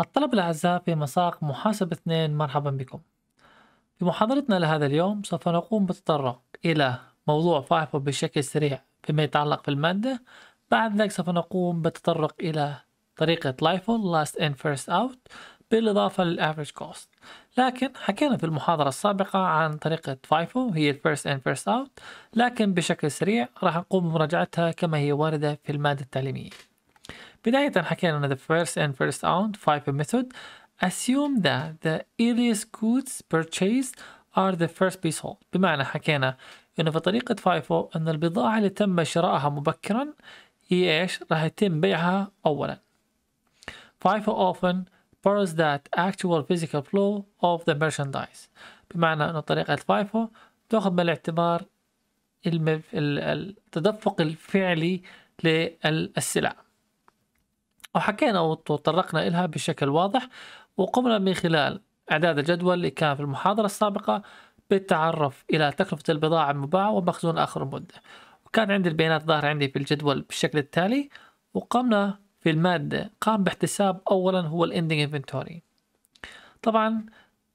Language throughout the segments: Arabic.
الطلبة الأعزاء في مساق محاسبة 2 مرحبا بكم في محاضرتنا لهذا اليوم سوف نقوم بالتطرق إلى موضوع فايفو بشكل سريع فيما يتعلق في المادة بعد ذلك سوف نقوم بالتطرق إلى طريقة لايفو last in first out بالإضافة Average Cost لكن حكينا في المحاضرة السابقة عن طريقة فايفو هي first in first out لكن بشكل سريع راح نقوم بمراجعتها كما هي واردة في المادة التعليمية بداية حكينا أن the first in first out five method assume that the earliest goods purchased are the first be sold بمعنى حكينا أنه في طريقة فايفو oh أن البضاعة اللي تم شرائها مبكرا هي إيش راح يتم بيعها أولا فايفو oh often borrows that actual physical flow of the merchandise بمعنى أنه طريقة فايفو oh تأخذ بالاعتبار التدفق الفعلي للسلع وحكينا وتطرقنا لها إلها بشكل واضح وقمنا من خلال إعداد الجدول اللي كان في المحاضرة السابقة بالتعرف إلى تكلفة البضاعة المباعة ومخزون آخر المدة وكان عندي البيانات ظاهرة عندي في الجدول بالشكل التالي وقمنا في المادة قام باحتساب أولا هو الاندنج انفنتوري طبعا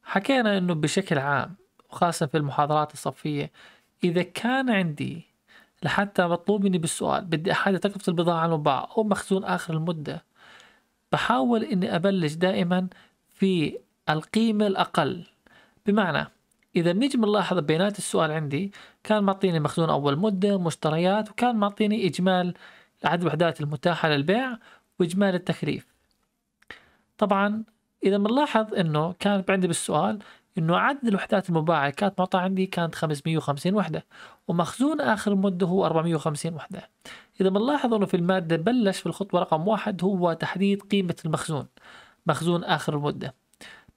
حكينا أنه بشكل عام وخاصة في المحاضرات الصفية إذا كان عندي لحتى مطلوب مني بالسؤال بدي احدد تكلفة البضاعة على المباعة أو مخزون آخر المدة بحاول إني أبلش دائما في القيمة الأقل بمعنى إذا بنجي بنلاحظ بيانات السؤال عندي كان معطيني مخزون أول مدة مشتريات وكان معطيني إجمال عدد الوحدات المتاحة للبيع وإجمال التكليف طبعا إذا بنلاحظ إنه كان عندي بالسؤال انه عدد الوحدات المباعه كانت معطى عندي كانت 550 وحده ومخزون اخر مده هو 450 وحده اذا بنلاحظ انه في الماده بلش في الخطوه رقم واحد هو تحديد قيمه المخزون مخزون اخر المده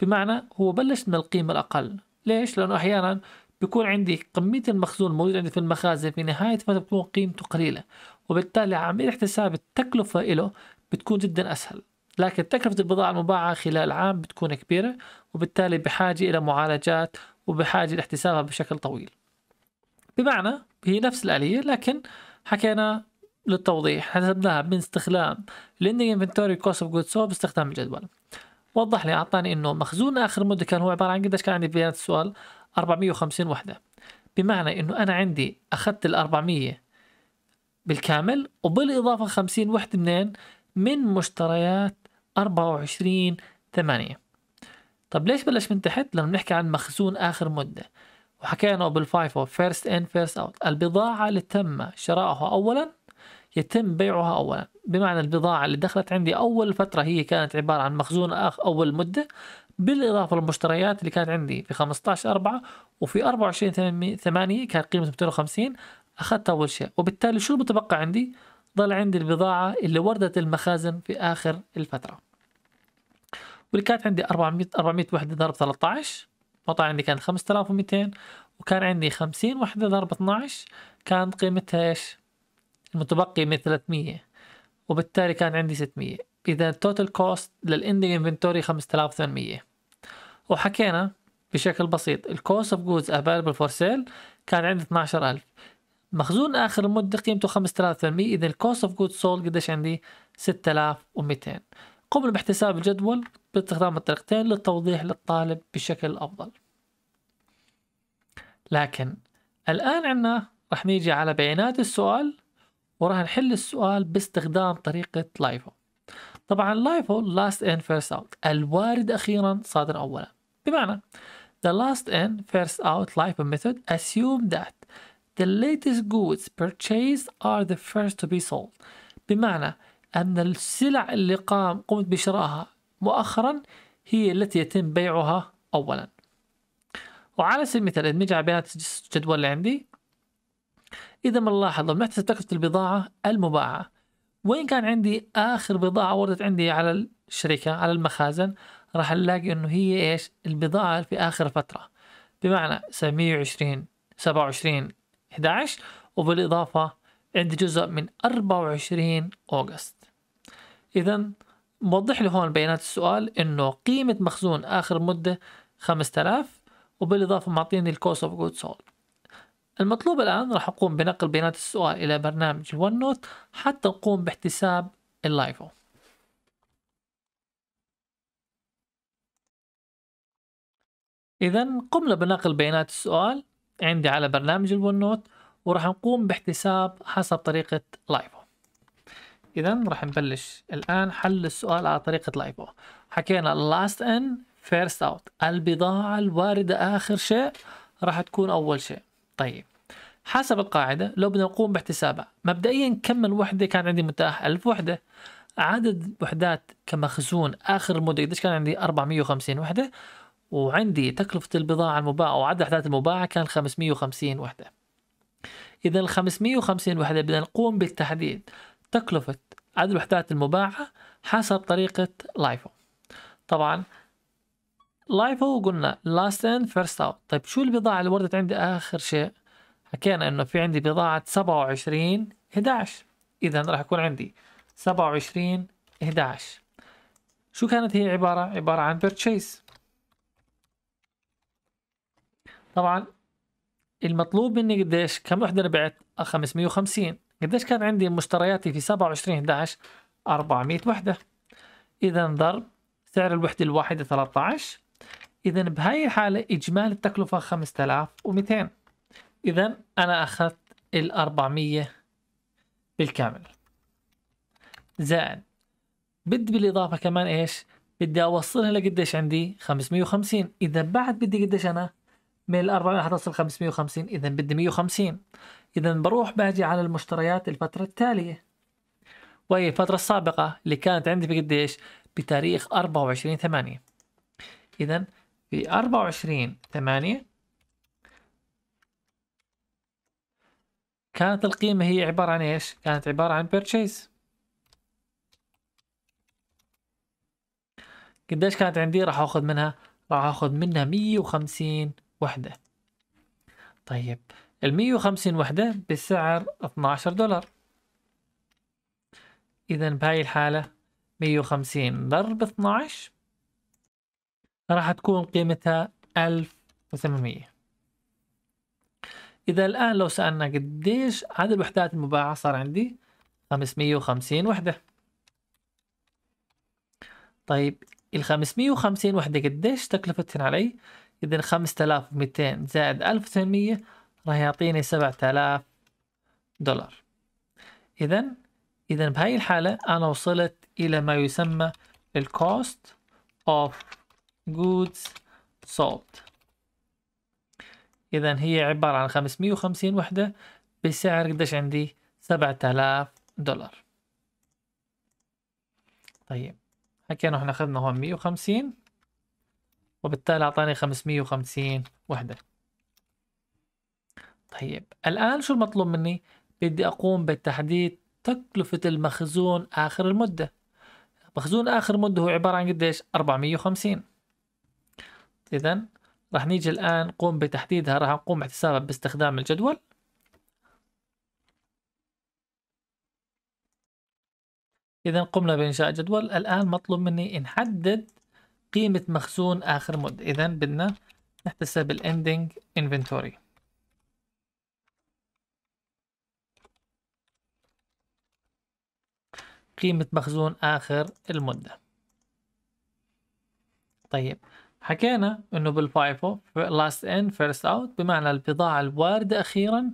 بمعنى هو بلش من القيمه الاقل ليش لانه احيانا بيكون عندي كمية المخزون موجود عندي في المخازن في نهاية فترة بتكون قيمته قليلة وبالتالي عملية احتساب التكلفة له بتكون جدا أسهل لكن تكلفة البضاعة المباعة خلال عام بتكون كبيرة وبالتالي بحاجة إلى معالجات وبحاجة لاحتسابها بشكل طويل بمعنى هي نفس الآلية لكن حكينا للتوضيح حسبناها من استخدام لندنج انفنتوري كوست اوف جود سو باستخدام الجدول وضح لي اعطاني انه مخزون اخر مده كان هو عباره عن قديش كان عندي بيانات السؤال 450 وحده بمعنى انه انا عندي اخذت ال 400 بالكامل وبالاضافه 50 وحده منين من مشتريات 24 8 طب ليش بلش من تحت لما بنحكي عن مخزون آخر مدة وحكينا بالفايفو فيرست ان فيرست اوت البضاعة اللي تم شرائها أولا يتم بيعها أولا بمعنى البضاعة اللي دخلت عندي أول فترة هي كانت عبارة عن مخزون آخر أول مدة بالإضافة للمشتريات اللي كانت عندي في 15 4 وفي 24 8 كانت قيمة 250 أخذتها أول شيء وبالتالي شو المتبقى عندي؟ ظل عندي البضاعة اللي وردت المخازن في آخر الفترة واللي كانت عندي 400 400 وحده ضرب 13 المقطع عندي كان 5200 وكان عندي 50 وحده ضرب 12 كانت قيمتها ايش المتبقي من 300 وبالتالي كان عندي 600 اذا التوتال كوست للاندنج انفنتوري 5800 وحكينا بشكل بسيط الكوست اوف جودز افيلبل فور سيل كان عندي 12000 مخزون اخر المده قيمته 5800 اذا الكوست اوف جودز سولد قديش عندي 6200 قمنا باحتساب الجدول باستخدام الطريقتين للتوضيح للطالب بشكل أفضل لكن الآن عنا رح نيجي على بيانات السؤال وراح نحل السؤال باستخدام طريقة لايفو طبعا لايفو last in first out الوارد أخيرا صادر أولا بمعنى the last in first out LIFO method assume that the latest goods purchased are the first to be sold بمعنى أن السلع اللي قام قمت بشرائها مؤخرا هي التي يتم بيعها أولا وعلى سبيل المثال إذا على بيانات الجدول اللي عندي إذا ما نلاحظ بنحتسب تكلفة البضاعة المباعة وين كان عندي آخر بضاعة وردت عندي على الشركة على المخازن راح نلاقي إنه هي إيش البضاعة في آخر فترة بمعنى 720 27 11 وبالإضافة عندي جزء من 24 أغسطس إذا موضح لي هون بيانات السؤال إنه قيمة مخزون آخر مدة 5000 وبالإضافة معطيني الكوست أوف جود سولد المطلوب الآن راح أقوم بنقل بيانات السؤال إلى برنامج الون نوت حتى نقوم باحتساب اللايفو إذا قمنا بنقل بيانات السؤال عندي على برنامج الون نوت وراح نقوم باحتساب حسب طريقة لايفو إذا راح نبلش الآن حل السؤال على طريقة لايبو حكينا لاست ان فيرست اوت البضاعة الواردة آخر شيء راح تكون أول شيء طيب حسب القاعدة لو بدنا نقوم باحتسابها مبدئيا كم من وحده كان عندي متاح 1000 وحدة عدد وحدات كمخزون آخر المدة قديش كان عندي 450 وحدة وعندي تكلفة البضاعة المباعة وعدد وحدات المباعة كان 550 وحدة إذا ال 550 وحدة بدنا نقوم بالتحديد تكلفة عدد الوحدات المباعة حسب طريقة لايفو طبعا لايفو قلنا last in first out طيب شو البضاعة اللي وردت عندي آخر شيء حكينا إنه في عندي بضاعة 27 11 إذا راح يكون عندي 27 11 شو كانت هي عبارة عبارة عن purchase طبعا المطلوب مني قديش كم وحدة أنا بعت 550 قديش كان عندي مشترياتي في 27 11 400 وحدة إذا ضرب سعر الوحدة الواحدة 13 إذا بهاي الحالة إجمالي التكلفة 5200 إذا أنا أخذت ال 400 بالكامل زائد بدي بالإضافة كمان إيش بدي أوصلها لقديش عندي 550 إذا بعد بدي قديش أنا من ال 400 حتصل 550 اذا بدي 150 اذا بروح باجي على المشتريات الفتره التاليه وهي الفتره السابقه اللي كانت عندي قديش بتاريخ 24 8 اذا في 24 8 كانت القيمه هي عباره عن ايش كانت عباره عن purchase قديش كانت عندي راح اخذ منها راح اخذ منها 150 وحدة طيب ال 150 وحدة بسعر 12 دولار إذا بهاي الحالة 150 ضرب 12 راح تكون قيمتها 1800 إذا الآن لو سألنا قديش عدد الوحدات المباعة صار عندي 550 وحدة طيب ال 550 وحدة قديش تكلفتهن علي؟ إذا 5200 زائد 1800 راح يعطيني 7000 دولار إذا إذا بهاي الحالة أنا وصلت إلى ما يسمى الكوست of goods sold إذا هي عبارة عن 550 وحدة بسعر قديش عندي 7000 دولار طيب حكينا احنا اخذنا هون 150 وبالتالي أعطاني 550 وحدة طيب الآن شو المطلوب مني؟ بدي أقوم بتحديد تكلفة المخزون آخر المدة مخزون آخر مدة هو عبارة عن قديش؟ 450 إذا راح نيجي الآن نقوم بتحديدها راح نقوم باحتسابها باستخدام الجدول إذا قمنا بإنشاء جدول الآن مطلوب مني نحدد قيمة مخزون آخر مدة إذا بدنا نحتسب Ending انفنتوري قيمة مخزون آخر المدة طيب حكينا انه بالفايفو last in first out بمعنى البضاعة الواردة اخيرا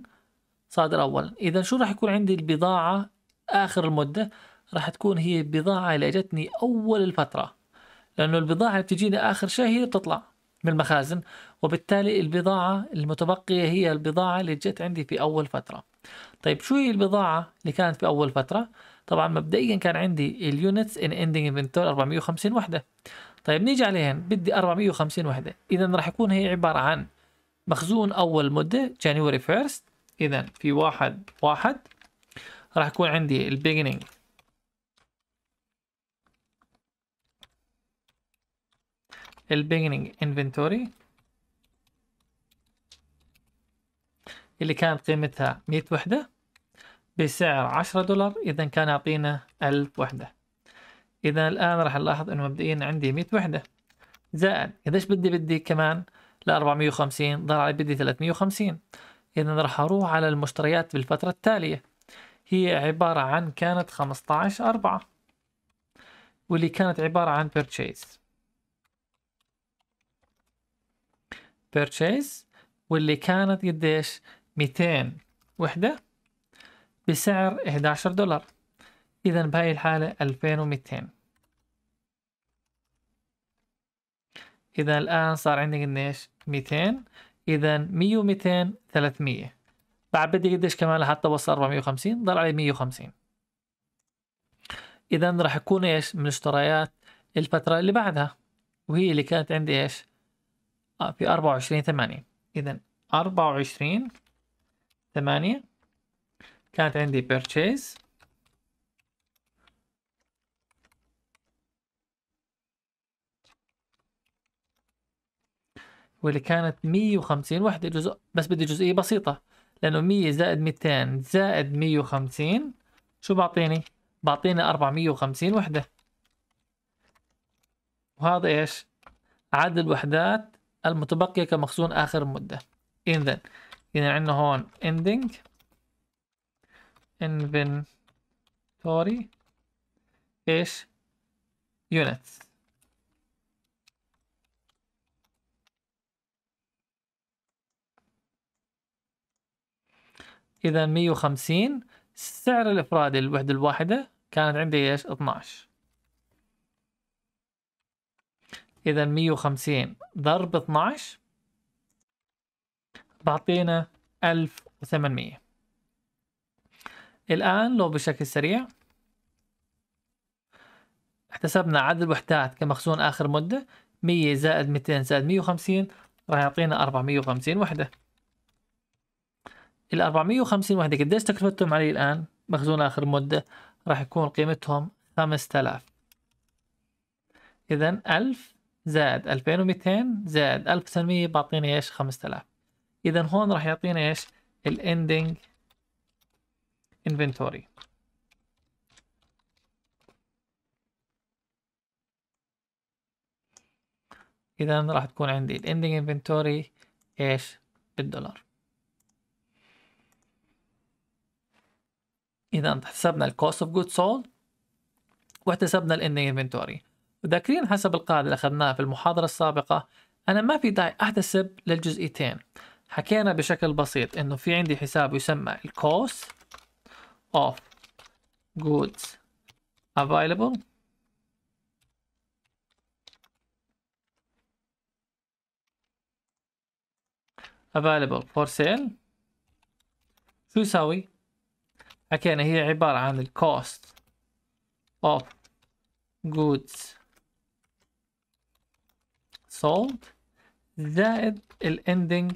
صادر اولا اذا شو راح يكون عندي البضاعة اخر المدة راح تكون هي البضاعة اللي اجتني اول الفترة لأنه البضاعة اللي بتجينا آخر شيء هي بتطلع من المخازن وبالتالي البضاعة المتبقية هي البضاعة اللي جت عندي في أول فترة طيب شو هي البضاعة اللي كانت في أول فترة طبعا مبدئيا كان عندي اليونتس ان اندنج انفنتوري 450 وحدة طيب نيجي عليهن بدي 450 وحدة إذا راح يكون هي عبارة عن مخزون أول مدة جانيوري فيرست إذا في واحد واحد راح يكون عندي البيجنينج ال beginning inventory اللي كانت قيمتها 100 وحدة بسعر 10 دولار إذا كان يعطينا 1000 وحدة إذا الآن راح نلاحظ إنه مبدئيا عندي 100 وحدة زائد إذا إيش بدي بدي كمان ل 450 ضل علي بدي 350 إذا راح أروح على المشتريات بالفترة التالية هي عبارة عن كانت 15 4 واللي كانت عبارة عن purchase بيرتشيز واللي كانت قديش 200 وحدة بسعر 11 دولار إذا بهاي الحالة 2200 إذا الآن صار عندي قديش 200 إذا 100 و200 300 بعد بدي قديش كمان لحتى أوصل 450 ضل علي 150 إذا راح يكون إيش من الاشترايات الفترة اللي بعدها وهي اللي كانت عندي إيش آه، في 24 8 إذا 24 8 كانت عندي purchase واللي كانت 150 وحدة جزء بس بدي جزئية بسيطة لأنه 100 زائد 200 زائد 150 شو بعطيني؟ بعطيني 450 وحدة وهذا إيش؟ عدد الوحدات المتبقية كمخزون آخر مدة إذن يعني عندنا هون ending inventory إيش units إذا 150 سعر الإفراد الوحدة الواحدة كانت عندي إيش 12 إذا 150 ضرب 12 بعطينا 1800 الآن لو بشكل سريع احتسبنا عدد الوحدات كمخزون آخر مدة 100 زائد 200 زائد 150 راح يعطينا 450 وحدة ال 450 وحدة قديش تكلفتهم علي الآن مخزون آخر مدة راح يكون قيمتهم 5000 إذا 1000 زائد 2200 زائد 1900 بعطيني ايش 5000 اذا هون راح يعطيني ايش الاندنج انفنتوري اذا راح تكون عندي الاندنج انفنتوري ايش بالدولار اذا حسبنا الكوست اوف جود سولد واحتسبنا الاندنج انفنتوري وذاكرين حسب القاعدة اللي أخذناها في المحاضرة السابقة أنا ما في داعي أحتسب للجزئيتين حكينا بشكل بسيط إنه في عندي حساب يسمى cost of goods available available for sale شو يساوي؟ حكينا هي عبارة عن cost of goods sold زائد ending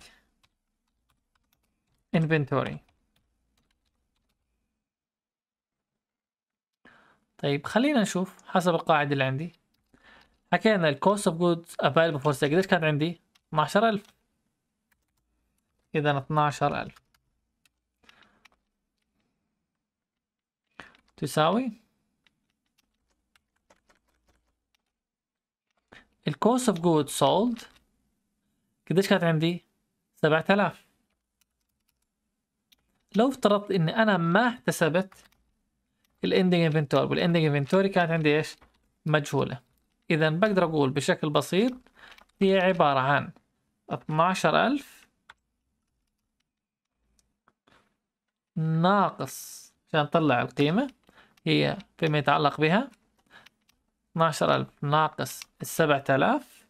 inventory طيب خلينا نشوف حسب القاعدة اللي عندي حكينا cost of goods available for sale قديش كانت عندي؟ 12000 اذا 12000 تساوي الكوست اوف جود سولد قديش كانت عندي؟ 7000 لو افترضت اني انا ما احتسبت الاندنج انفنتوري والاندنج انفنتوري كانت عندي ايش؟ مجهوله اذا بقدر اقول بشكل بسيط هي عباره عن 12000 ناقص عشان نطلع القيمه هي فيما يتعلق بها 12000 ناقص السبعة آلاف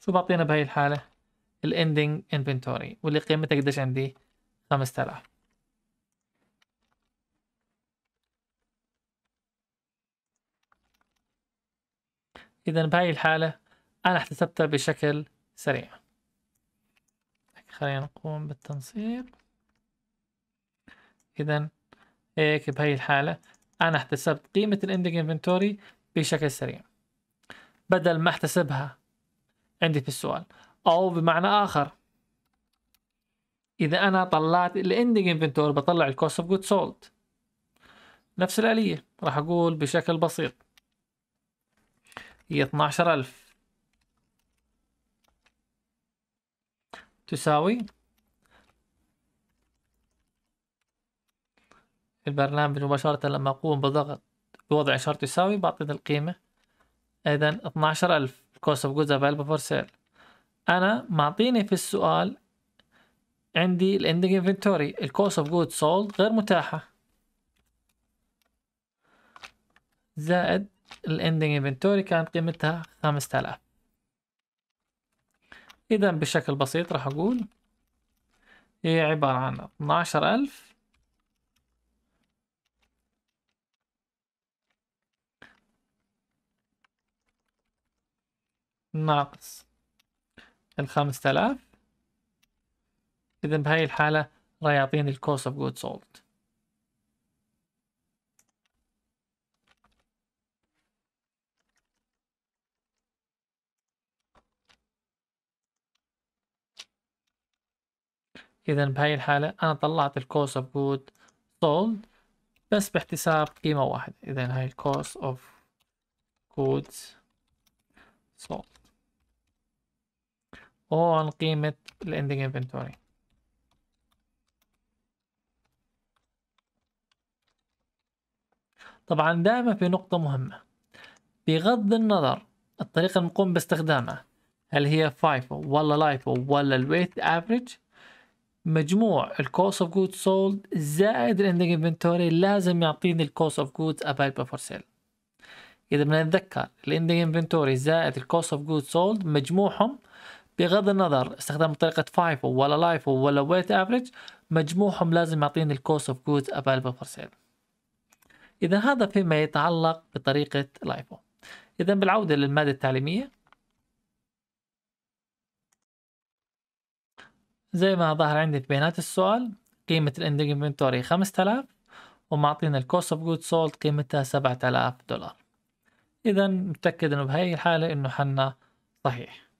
شو بعطينا بهاي الحالة الاندنج انفنتوري واللي قيمتها قديش عندي 5000 إذا بهاي الحالة أنا احتسبتها بشكل سريع خلينا نقوم بالتنصيب إذا هيك بهي الحالة أنا احتسبت قيمة الاندنج انفنتوري بشكل سريع بدل ما احتسبها عندي في السؤال أو بمعنى آخر إذا أنا طلعت الاندنج انفنتوري بطلع الكوست اوف جود سولد نفس الآلية راح أقول بشكل بسيط هي 12000 تساوي في البرنامج مباشرة لما أقوم بضغط بوضع إشارة يساوي بعطيني القيمة إذا 12000 cost of goods available for sale أنا معطيني في السؤال عندي الإندينج inventory الكوست اوف جودز سولد غير متاحة زائد الإندينج inventory كانت قيمتها 5000 إذا بشكل بسيط راح أقول هي عبارة عن 12000 ناقص الخمس تلاف إذا بهاي الحالة راح يعطيني cost of goods sold إذا بهاي الحالة أنا طلعت cost of goods sold بس باحتساب قيمة واحدة إذا هاي cost of goods sold أو عن قيمة الاندنج inventory طبعا دائما في نقطة مهمة بغض النظر الطريقة اللي نقوم باستخدامها هل هي فايفو ولا لايفو ولا الويت افريج مجموع الكوست اوف جودز سولد زائد الاندنج انفنتوري لازم يعطيني الكوست اوف جودز افايل فور سيل اذا بنتذكر الاندنج انفنتوري زائد الكوست اوف جودز سولد مجموعهم بغض النظر استخدام طريقة فايفو ولا لايف ولا ويت افريج مجموعهم لازم يعطيني الكوست اوف جودز افيلبل فور سيل اذا هذا فيما يتعلق بطريقة لايفو اذا بالعودة للمادة التعليمية زي ما ظهر عندي في بيانات السؤال قيمة الاندنج انفنتوري 5000 ومعطينا الكوست اوف جود سولد قيمتها 7000 دولار اذا متأكد انه بهي الحالة انه حنا صحيح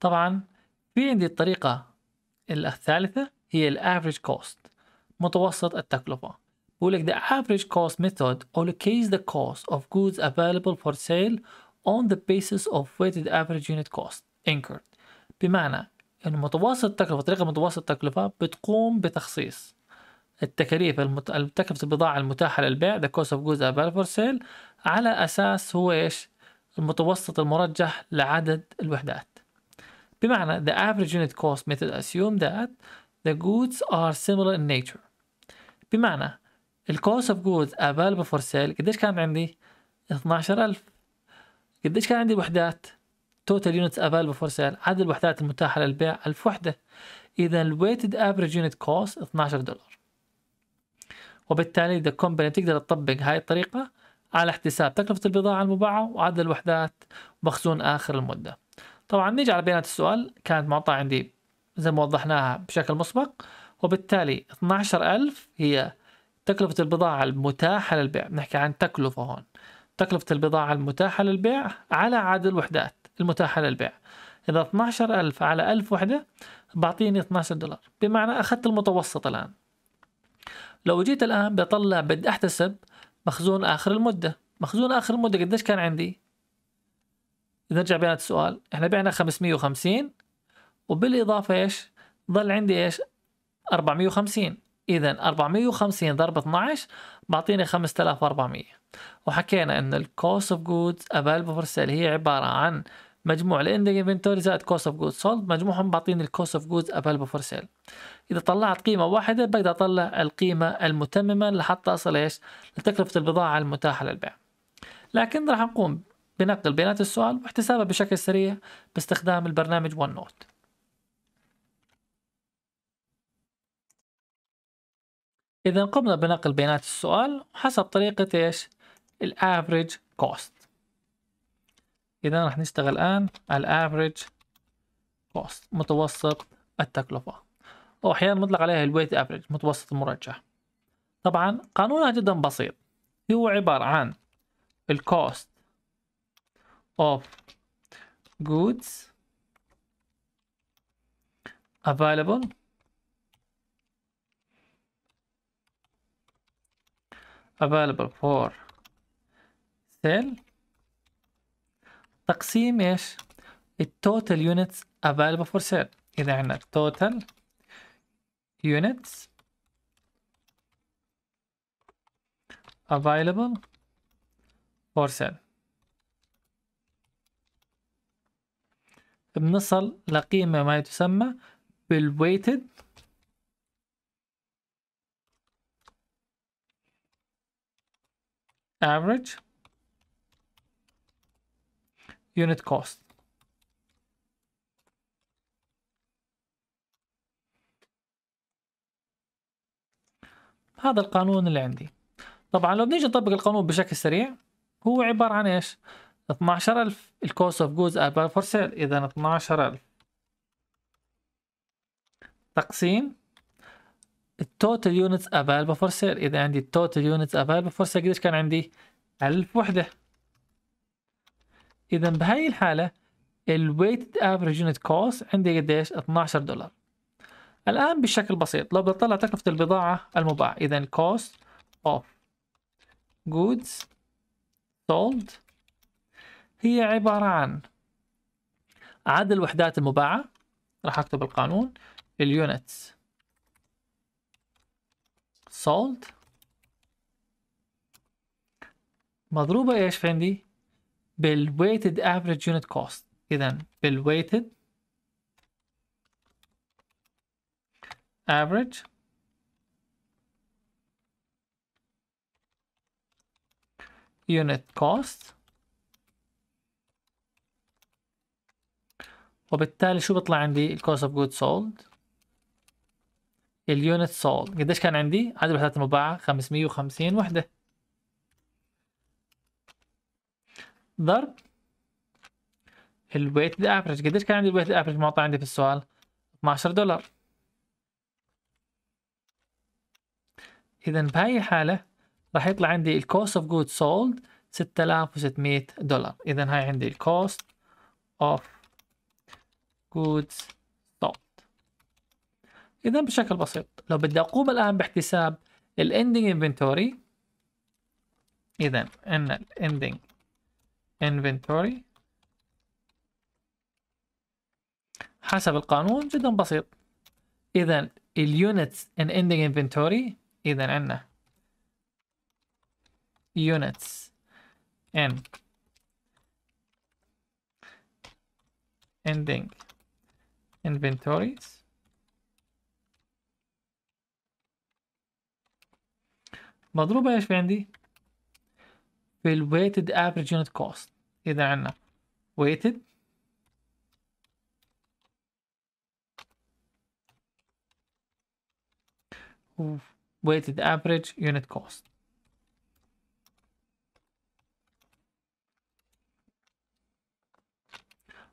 طبعا في عندي الطريقة الثالثة هي الـ average cost متوسط التكلفة بقول لك the average cost method allocates the cost of goods available for sale on the basis of weighted average unit cost incurred بمعنى أن متوسط التكلفة طريقة متوسط التكلفة بتقوم بتخصيص التكاليف المت... تكلفة البضاعة المتاحة للبيع the cost of goods available for sale على أساس هو إيش المتوسط المرجح لعدد الوحدات بمعنى the average unit cost method assume that the goods are similar in nature بمعنى ال cost of goods available for sale قديش كان عندي؟ 12000 قديش كان عندي وحدات؟ total units available for sale عدد الوحدات المتاحة للبيع 1000 وحدة إذا ال weighted average unit cost 12 دولار وبالتالي the company تقدر تطبق هاي الطريقة على احتساب تكلفة البضاعة المباعة وعدد الوحدات مخزون آخر المدة طبعا نيجي على بيانات السؤال كانت معطاة عندي زي ما وضحناها بشكل مسبق وبالتالي 12000 هي تكلفة البضاعة المتاحة للبيع نحكي عن تكلفة هون تكلفة البضاعة المتاحة للبيع على عدد الوحدات المتاحة للبيع إذا 12000 على 1000 وحدة بعطيني 12 دولار بمعنى أخذت المتوسط الآن لو جيت الآن بطلع بدي أحتسب مخزون آخر المدة مخزون آخر المدة قديش كان عندي نرجع بيانات السؤال احنا بعنا 550 وبالاضافه ايش ظل عندي ايش 450 اذا 450 ضرب 12 بعطيني 5400 وحكينا ان الكوست اوف جودز افيلبل فور سيل هي عباره عن مجموع الاندنج انفنتوري زائد كوست اوف جودز سولد مجموعهم بعطيني الكوست اوف جودز افيلبل فور سيل اذا طلعت قيمه واحده بقدر اطلع القيمه المتممه لحتى اصل ايش لتكلفه البضاعه المتاحه للبيع لكن راح نقوم بنقل بيانات السؤال واحتسابها بشكل سريع باستخدام البرنامج ون نوت إذا قمنا بنقل بيانات السؤال حسب طريقة إيش؟ الافريج كوست إذا راح نشتغل الآن على الافريج كوست متوسط التكلفة أو أحيانا مطلق عليها الويت افريج متوسط المرجح طبعا قانونها جدا بسيط هو عبارة عن الكوست of goods available available for sale تقسيم ايش التوتال units available for sale اذا عندنا total units available for sale بنصل لقيمة ما تسمى بالويتد average unit cost هذا القانون اللي عندي طبعا لو بنيجي نطبق القانون بشكل سريع هو عبارة عن ايش 12000 الكوست اوف جوز ار فور سيل اذا 12000 تقسيم التوتال يونتس افالبل فور سيل اذا عندي التوتال يونتس افالبل فور سيل قديش كان عندي 1000 وحده اذا بهاي الحاله الويتد افريج يونت كوست عندي قديش 12 دولار الان بشكل بسيط لو بطلع تكلفه البضاعه المباعه اذا كوست اوف جودز سولد هي عبارة عن عدد الوحدات المباعة راح أكتب القانون اليونتس سولد مضروبة إيش في عندي بالويتد افريج يونت كوست إذا بالويتد average unit cost وبالتالي شو بيطلع عندي الكوست اوف جود سولد اليونت سولد قديش كان عندي عدد الوحدات المباعة 550 وحدة ضرب الويت افريج قديش كان عندي الويت افريج معطى عندي في السؤال 12 دولار اذا بهاي الحالة راح يطلع عندي الكوست اوف جود سولد 6600 دولار اذا هاي عندي الكوست اوف goods sold إذا بشكل بسيط لو بدي أقوم الآن باحتساب الاندنج inventory إذا إن الاندنج inventory حسب القانون جدا بسيط إذا اليونتس ان ending inventory إذا عندنا units in ending inventories. مضروبة ايش في عندي؟ في ال weighted average unit cost إذا عنا weighted weighted average unit cost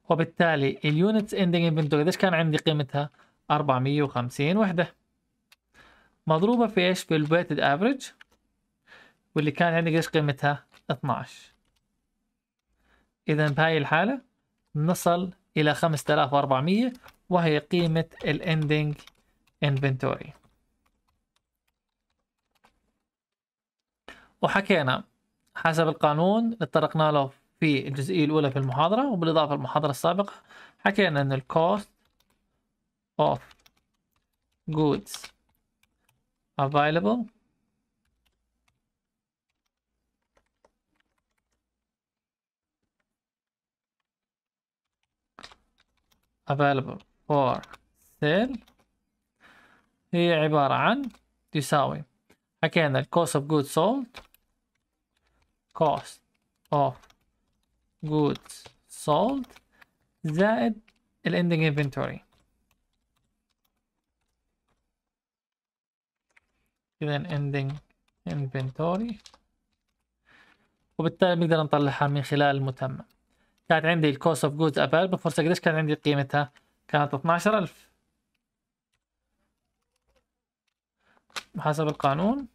وبالتالي اليونتس اندنج انفنتوري قديش كان عندي قيمتها 450 وحده مضروبه في ايش في الويتد افريج واللي كان عندي قديش قيمتها 12 اذا بهاي الحاله نصل الى 5400 وهي قيمه الاندنج انفنتوري وحكينا حسب القانون اللي اتطرقنا له في الجزئية الأولى في المحاضرة وبالإضافة للمحاضرة السابقة حكينا أن الكوست of goods available available for sale هي عبارة عن تساوي حكينا الكوست cost of goods sold cost of goods sold زائد ending inventory اذا ending inventory وبالتالي بنقدر نطلعها من خلال المتمم كانت عندي cost of goods available فرصة قديش كان عندي قيمتها كانت 12000 حسب القانون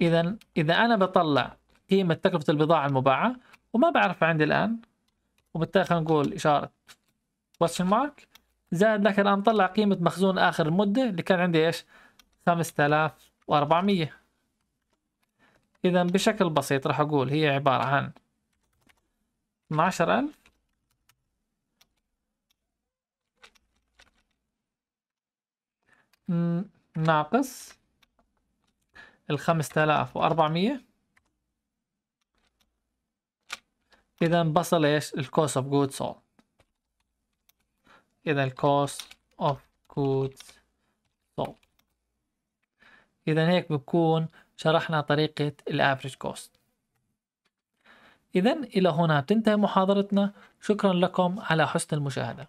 اذا اذا انا بطلع قيمة تكلفة البضاعة المباعة وما بعرف عندي الآن وبالتالي خلينا نقول إشارة question mark زائد لكن الآن طلع قيمة مخزون آخر المدة اللي كان عندي إيش 5400 إذا بشكل بسيط راح أقول هي عبارة عن 12000 ناقص الخمسة آلاف وأربعمية إذا بصل إيش الكوست أوف جود سولد إذا الكوست أوف جود سولد إذا هيك بكون شرحنا طريقة الافريج كوست إذا إلى هنا بتنتهي محاضرتنا شكرا لكم على حسن المشاهدة